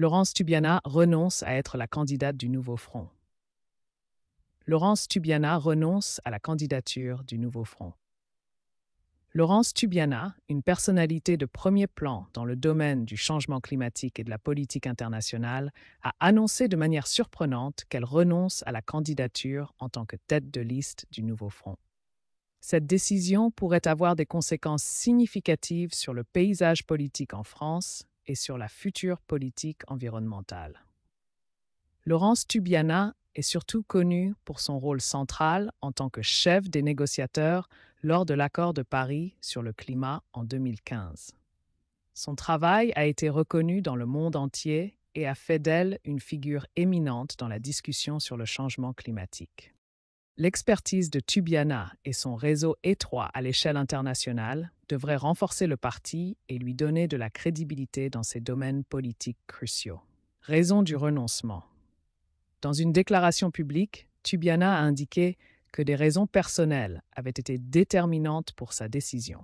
Laurence Tubiana renonce à être la candidate du Nouveau Front. Laurence Tubiana renonce à la candidature du Nouveau Front. Laurence Tubiana, une personnalité de premier plan dans le domaine du changement climatique et de la politique internationale, a annoncé de manière surprenante qu'elle renonce à la candidature en tant que tête de liste du Nouveau Front. Cette décision pourrait avoir des conséquences significatives sur le paysage politique en France, et sur la future politique environnementale. Laurence Tubiana est surtout connue pour son rôle central en tant que chef des négociateurs lors de l'accord de Paris sur le climat en 2015. Son travail a été reconnu dans le monde entier et a fait d'elle une figure éminente dans la discussion sur le changement climatique. L'expertise de Tubiana et son réseau étroit à l'échelle internationale devraient renforcer le parti et lui donner de la crédibilité dans ses domaines politiques cruciaux. Raison du renoncement. Dans une déclaration publique, Tubiana a indiqué que des raisons personnelles avaient été déterminantes pour sa décision.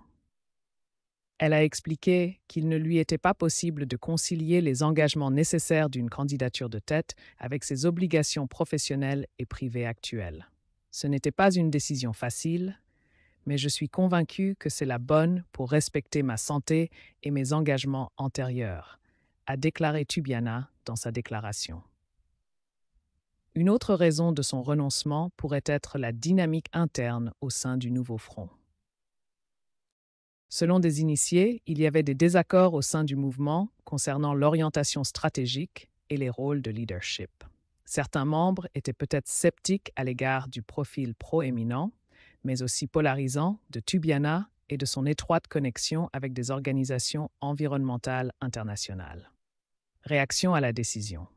Elle a expliqué qu'il ne lui était pas possible de concilier les engagements nécessaires d'une candidature de tête avec ses obligations professionnelles et privées actuelles. Ce n'était pas une décision facile, mais je suis convaincu que c'est la bonne pour respecter ma santé et mes engagements antérieurs, a déclaré Tubiana dans sa déclaration. Une autre raison de son renoncement pourrait être la dynamique interne au sein du nouveau front. Selon des initiés, il y avait des désaccords au sein du mouvement concernant l'orientation stratégique et les rôles de leadership. Certains membres étaient peut-être sceptiques à l'égard du profil proéminent, mais aussi polarisant de Tubiana et de son étroite connexion avec des organisations environnementales internationales. Réaction à la décision.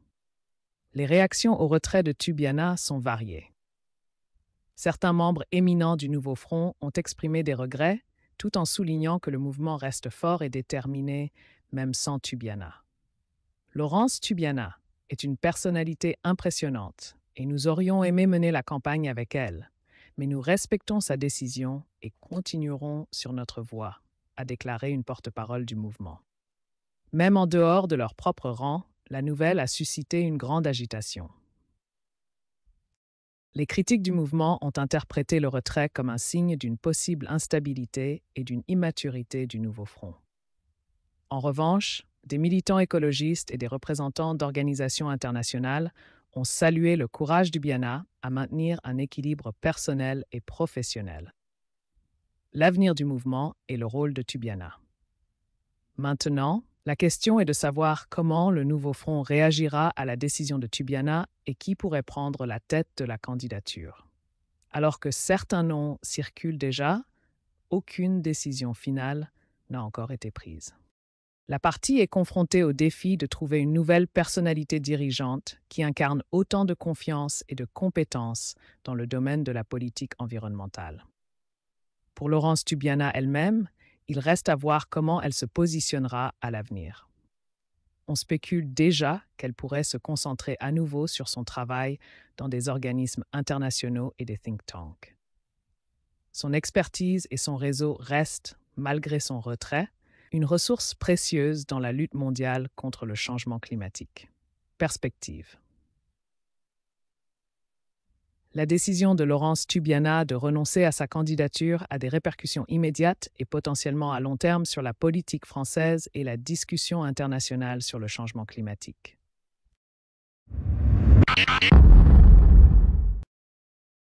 Les réactions au retrait de Tubiana sont variées. Certains membres éminents du Nouveau Front ont exprimé des regrets, tout en soulignant que le mouvement reste fort et déterminé, même sans Tubiana. Laurence Tubiana, est une personnalité impressionnante et nous aurions mmh. aimé mener la campagne avec elle, mais nous respectons sa décision et continuerons sur notre voie, a déclaré une porte-parole du mouvement. Même en dehors de leur propre rang, la nouvelle a suscité une grande agitation. Les critiques du mouvement ont interprété le retrait comme un signe d'une possible instabilité et d'une immaturité du nouveau front. En revanche, des militants écologistes et des représentants d'organisations internationales ont salué le courage du Biana à maintenir un équilibre personnel et professionnel. L'avenir du mouvement et le rôle de Tubiana. Maintenant, la question est de savoir comment le nouveau front réagira à la décision de Tubiana et qui pourrait prendre la tête de la candidature. Alors que certains noms circulent déjà, aucune décision finale n'a encore été prise. La partie est confrontée au défi de trouver une nouvelle personnalité dirigeante qui incarne autant de confiance et de compétences dans le domaine de la politique environnementale. Pour Laurence Tubiana elle-même, il reste à voir comment elle se positionnera à l'avenir. On spécule déjà qu'elle pourrait se concentrer à nouveau sur son travail dans des organismes internationaux et des think tanks. Son expertise et son réseau restent, malgré son retrait, une ressource précieuse dans la lutte mondiale contre le changement climatique. Perspective. La décision de Laurence Tubiana de renoncer à sa candidature a des répercussions immédiates et potentiellement à long terme sur la politique française et la discussion internationale sur le changement climatique.